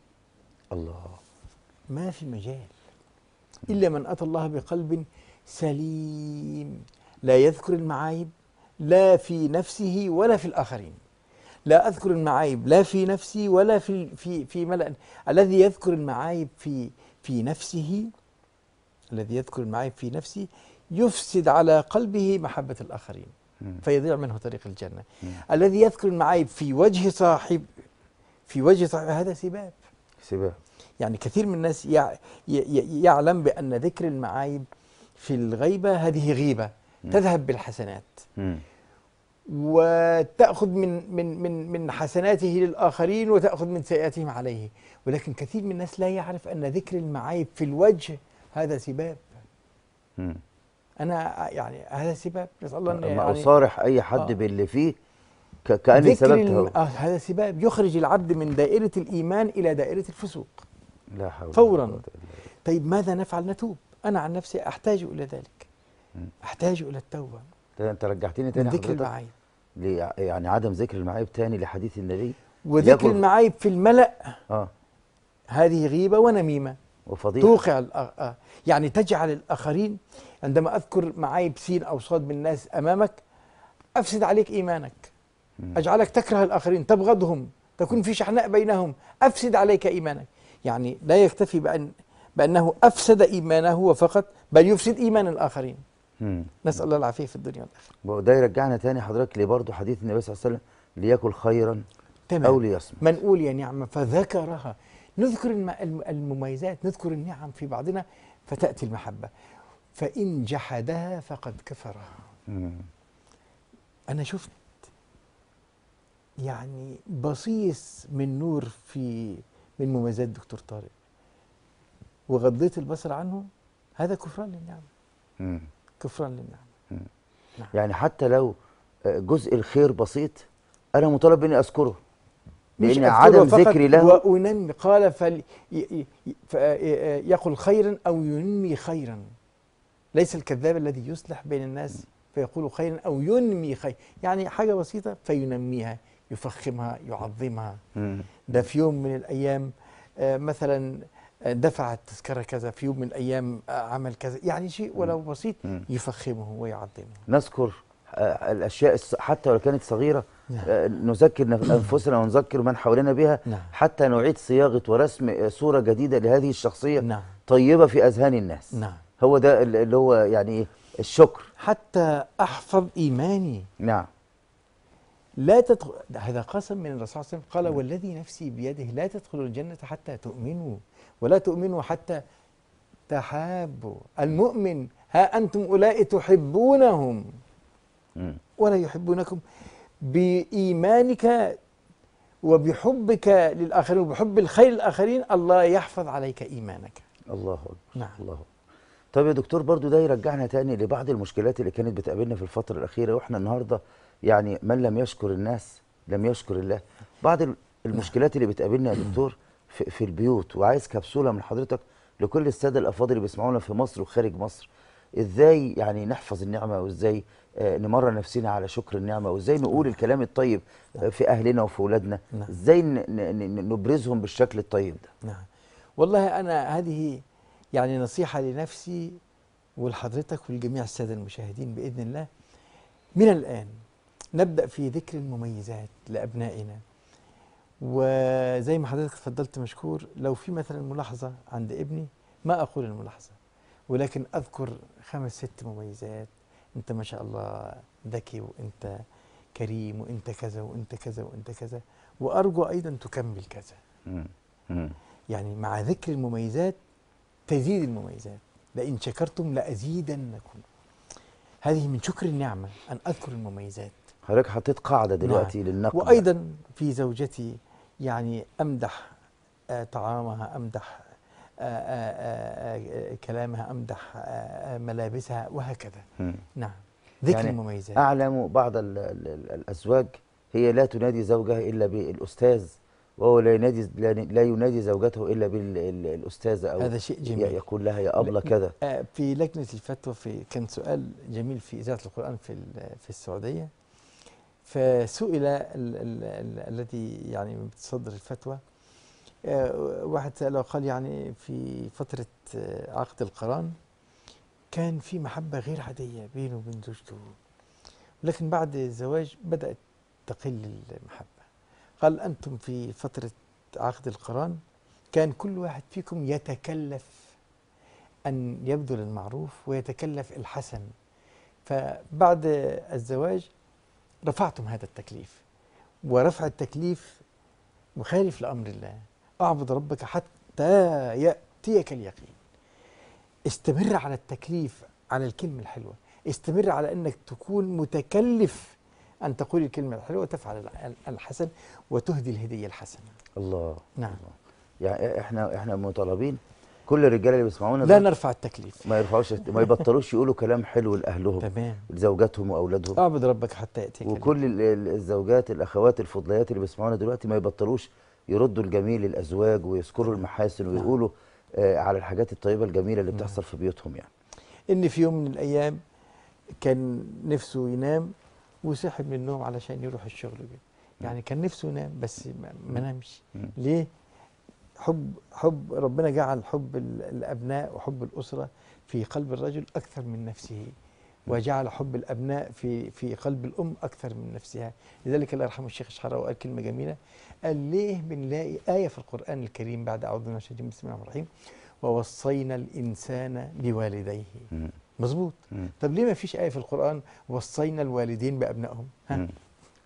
الله ما في مجال إلا من أتى الله بقلب سليم لا يذكر المعايب لا في نفسه ولا في الآخرين لا أذكر المعايب لا في نفسي ولا في في في ملأ الذي يذكر المعايب في في نفسه الذي يذكر المعايب في نفسه يفسد على قلبه محبة الآخرين فيضيع منه طريق الجنة الذي يذكر المعايب في وجه صاحب في وجه صاحب هذا سباب سباب يعني كثير من الناس يعلم بأن ذكر المعايب في الغيبة هذه غيبة تذهب بالحسنات وتأخذ من من من من حسناته للآخرين وتأخذ من سيئاتهم عليه ولكن كثير من الناس لا يعرف أن ذكر المعايب في الوجه هذا سباب م. أنا يعني هذا سباب نسأل الله أن يعني أصارح أي آه. حد آه. باللي فيه كأني سببته آه، هذا سباب يخرج العبد من دائرة الإيمان إلى دائرة الفسوق لا حول فورا طيب ماذا نفعل نتوب أنا عن نفسي أحتاج إلى ذلك أحتاج إلى التوبة انت رجعتني تاني ذكر المعايب يعني عدم ذكر المعايب تاني لحديث النبي وذكر المعايب في الملأ آه. هذه غيبة ونميمة وفضيحة توقع آه، آه. يعني تجعل الآخرين عندما أذكر معايب سين أو صاد من الناس أمامك أفسد عليك إيمانك أجعلك تكره الآخرين تبغضهم تكون في شحناء بينهم أفسد عليك إيمانك يعني لا يكتفي بأن بأنه أفسد إيمانه فقط بل يفسد إيمان الآخرين مم. نسال الله العافيه في الدنيا والاخره وده يرجعنا تاني حضرتك لبرضه حديث النبي صلى الله عليه وسلم ليأكل خيرا تمام. او ليصمت منقول يا نعمه فذكرها نذكر المميزات نذكر النعم في بعضنا فتاتي المحبه فان جحدها فقد كفرها انا شفت يعني بصيص من نور في من مميزات دكتور طارق وغضيت البصر عنه هذا كفران للنعمه كفرا للنعمة نعم. يعني حتى لو آه، جزء الخير بسيط أنا مطالب إني أذكره لأن عدم ذكري له وأنمي قال فل آه، آه، يقل خيرا أو ينمي خيرا ليس الكذاب الذي يصلح بين الناس فيقول خيرا أو ينمي خيرا يعني حاجة بسيطة فينميها يفخمها يعظمها ده في يوم من الأيام مثلا دفعت تذكره كذا في يوم من الايام آه، عمل كذا يعني شيء ولو بسيط يفخمه ويعظمه نذكر آه، الاشياء حتى ولو كانت صغيره نعم. آه، نذكر نعم. انفسنا ونذكر من حولنا بها نعم. حتى نعيد صياغه ورسم صوره جديده لهذه الشخصيه نعم. طيبه في اذهان الناس نعم. هو ده اللي هو يعني الشكر حتى احفظ ايماني نعم لا تدخل هذا قسم من الرسول صلى الله عليه وسلم قال والذي نفسي بيده لا تدخلوا الجنه حتى تؤمنوا ولا تؤمنوا حتى تحابوا المؤمن ها أنتم أولئك تحبونهم ولا يحبونكم بإيمانك وبحبك للآخرين وبحب الخير للآخرين الله يحفظ عليك إيمانك الله أكبر نعم الله أكبر طب يا دكتور برضو ده يرجعنا تاني لبعض المشكلات اللي كانت بتقابلنا في الفترة الأخيرة وإحنا النهاردة يعني من لم يشكر الناس لم يشكر الله بعض المشكلات اللي بتقابلنا يا دكتور في, في البيوت وعايز كبسوله من حضرتك لكل الساده الافاضل اللي بيسمعونا في مصر وخارج مصر ازاي يعني نحفظ النعمه وازاي آه، نمرن نفسنا على شكر النعمه وازاي نقول نعم. الكلام الطيب آه، في اهلنا وفي اولادنا نعم. ازاي نبرزهم بالشكل الطيب ده نعم والله انا هذه يعني نصيحه لنفسي ولحضرتك ولجميع الساده المشاهدين باذن الله من الان نبدا في ذكر المميزات لابنائنا وزي ما حضرتك اتفضلت مشكور لو في مثلا ملاحظه عند ابني ما اقول الملاحظه ولكن اذكر خمس ست مميزات انت ما شاء الله ذكي وانت كريم وانت كذا وانت كذا وانت كذا وارجو ايضا تكمل كذا يعني مع ذكر المميزات تزيد المميزات لئن شكرتم لازيدنكم هذه من شكر النعمه ان اذكر المميزات حضرتك حطيت قاعده دلوقتي نعم. للنقد وايضا في زوجتي يعني أمدح آه، طعامها أمدح آه، آه، كلامها أمدح ملابسها وهكذا نعم ذكر يعني مميزات أعلم بعض الـ الـ الـ الأزواج هي لا تنادي زوجها إلا بالأستاذ وهو لا ينادي لا ينادي زوجته الا بالاستاذه او هذا شيء جميل يقول لها يا ابله كذا في لجنه الفتوى في كان سؤال جميل في اذاعه القران في في السعوديه فسئل الذي يعني بتصدر الفتوى آه، واحد سأله قال يعني في فترة آه، عقد القران كان في محبة غير عادية بينه وبين زوجته لكن بعد الزواج بدأت تقل المحبة قال أنتم في فترة عقد القران كان كل واحد فيكم يتكلف أن يبذل المعروف ويتكلف الحسن فبعد الزواج رفعتم هذا التكليف ورفع التكليف مخالف لأمر الله أعبد ربك حتى يأتيك اليقين استمر على التكليف على الكلمة الحلوة استمر على أنك تكون متكلف أن تقول الكلمة الحلوة وتفعل الحسن وتهدي الهدية الحسنة الله نعم الله. يعني احنا احنا مطالبين كل الرجاله اللي بيسمعونا لا نرفع التكليف ما يرفعوش ما يبطلوش يقولوا كلام حلو لاهلهم تمام لزوجاتهم واولادهم اعبد آه، ربك حتى ياتيك وكل الزوجات الاخوات الفضليات اللي بيسمعونا دلوقتي ما يبطلوش يردوا الجميل للازواج ويذكروا نعم. المحاسن نعم. ويقولوا آه على الحاجات الطيبه الجميله اللي نعم. بتحصل في بيوتهم يعني ان في يوم من الايام كان نفسه ينام وسحب من النوم علشان يروح الشغل يعني كان نفسه ينام بس ما نامش ليه حب حب ربنا جعل حب الابناء وحب الاسره في قلب الرجل اكثر من نفسه وجعل حب الابناء في في قلب الام اكثر من نفسها لذلك الله يرحمه الشيخ الشعراوي قال كلمه جميله قال ليه بنلاقي ايه في القران الكريم بعد اعوذ بالله من الشيطان بسم الله الرحمن الرحيم ووصينا الانسان بوالديه مظبوط طب ليه ما فيش ايه في القران وصينا الوالدين بابنائهم ها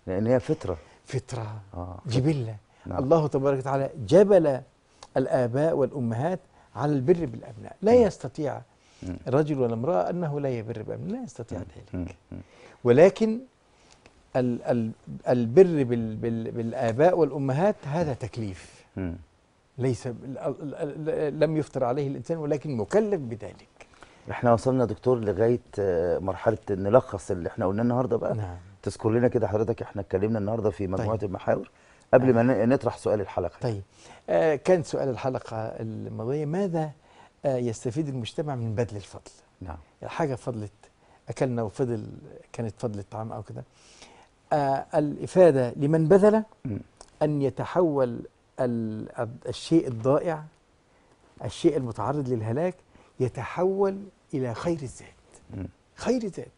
لان هي فطره فطره آه. جبله نعم. الله تبارك وتعالى جبل الآباء والأمهات على البر بالأبناء لا يستطيع رجل ولا امرأة أنه لا يبر بأبناء لا يستطيع ذلك ولكن البر بالآباء والأمهات هذا تكليف ليس لم يفطر عليه الإنسان ولكن مكلف بذلك احنا وصلنا دكتور لغاية آه، مرحلة نلخص اللي احنا قلناه النهاردة بقى نعم. تذكر لنا كده حضرتك احنا اتكلمنا النهاردة في مجموعة طيب. المحاور قبل ما نطرح سؤال الحلقه طيب آه كان سؤال الحلقه الماضيه ماذا آه يستفيد المجتمع من بذل الفضل نعم حاجه فضلت اكلنا وفضل كانت فضلت طعام او كده آه الافاده لمن بذل ان يتحول الشيء الضائع الشيء المتعرض للهلاك يتحول الى خير الذات خير الذات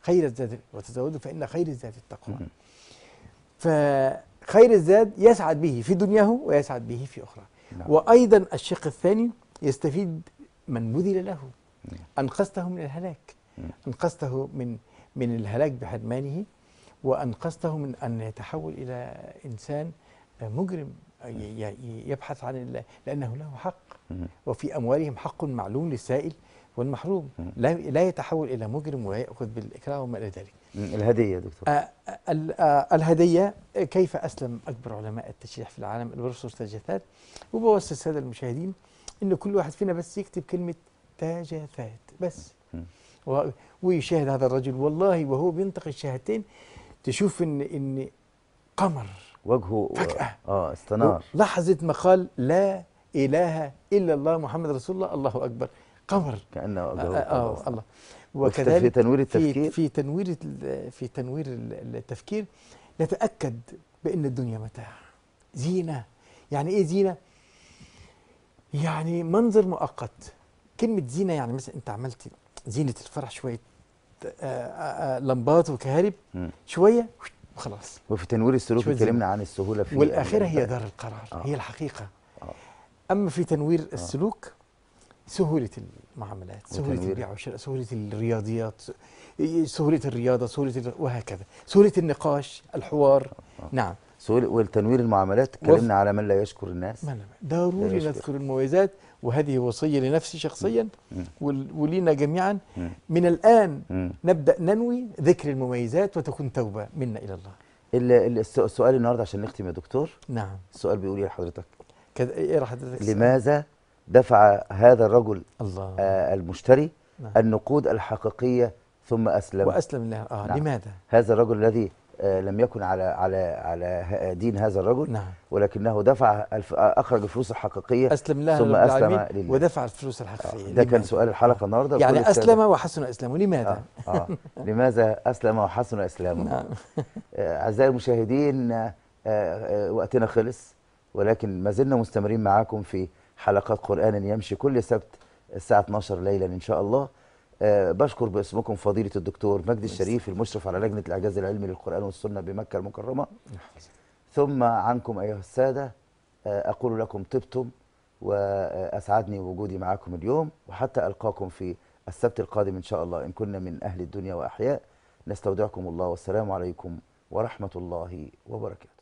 خير الذات وتزودوا فان خير الذات التقوى ف خير الزاد يسعد به في دنياه ويسعد به في أخرى نعم. وأيضا الشق الثاني يستفيد من بذل له نعم. أنقذته من الهلاك نعم. أنقذته من من الهلاك بحرمانه وأنقذته من أن يتحول إلى إنسان مجرم نعم. يبحث عن لأنه له حق نعم. وفي أموالهم حق معلوم للسائل والمحروم لا لا يتحول الى مجرم وياخذ بالاكراه وما الى ذلك. الهديه دكتور. آه, آه،, آه، الهديه كيف اسلم اكبر علماء التشريح في العالم البروفيسور تاجاثات وبوصي الساده المشاهدين ان كل واحد فينا بس يكتب كلمه تاجاثات بس ويشاهد هذا الرجل والله وهو بينطق الشهادتين تشوف ان ان قمر وجهه فجأة اه استنار لحظة ما قال لا إله إلا الله محمد رسول الله الله أكبر قمر كانه اه, آه، الله وكذلك في تنوير التفكير في تنوير في تنوير التفكير نتاكد بان الدنيا متاع زينه يعني ايه زينه يعني منظر مؤقت كلمه زينه يعني مثلا انت عملت زينه الفرح شويه آه، آه، لمبات وكهرب شويه وخلاص وفي تنوير السلوك اتكلمنا عن السهوله في والاخره هي دار القرار آه. هي الحقيقه آه. اما في تنوير آه. السلوك سهوله المعاملات سهوله البيع والشراء سهوله الرياضيات سهوله الرياضه سهوله وهكذا سهوله النقاش الحوار آه. نعم سهوله والتنوير المعاملات وف... على من لا يشكر الناس من ضروري نذكر المميزات وهذه وصيه لنفسي شخصيا ولينا جميعا م. من الان م. نبدا ننوي ذكر المميزات وتكون توبه منا الى الله السؤال النهارده عشان نختم يا دكتور نعم السؤال بيقول ايه لحضرتك كد... ايه حضرتك لماذا دفع هذا الرجل الله. آه المشتري نعم. النقود الحقيقية ثم أسلم وأسلم لها آه نعم. لماذا؟ هذا الرجل الذي آه لم يكن على على على دين هذا الرجل نعم. ولكنه دفع الف... اخرج الفلوس الحقيقيه اسلم لها ثم اسلم لله ودفع الفلوس الحقيقيه آه. ده كان سؤال الحلقه آه. النهارده يعني اسلم وحسن اسلامه لماذا؟ آه. آه. لماذا اسلم وحسن اسلامه؟ نعم آه، اعزائي المشاهدين آه آه وقتنا خلص ولكن ما زلنا مستمرين معاكم في حلقات قرآن يمشي كل سبت الساعة 12 ليلا إن شاء الله أه بشكر باسمكم فضيلة الدكتور مجدي الشريف المشرف على لجنة الإعجاز العلمي للقرآن والسنة بمكة المكرمة ثم عنكم أيها السادة آه، أقول لكم طبتم وأسعدني وجودي معاكم اليوم وحتى ألقاكم في السبت القادم إن شاء الله إن كنا من أهل الدنيا وأحياء نستودعكم الله والسلام عليكم ورحمة الله وبركاته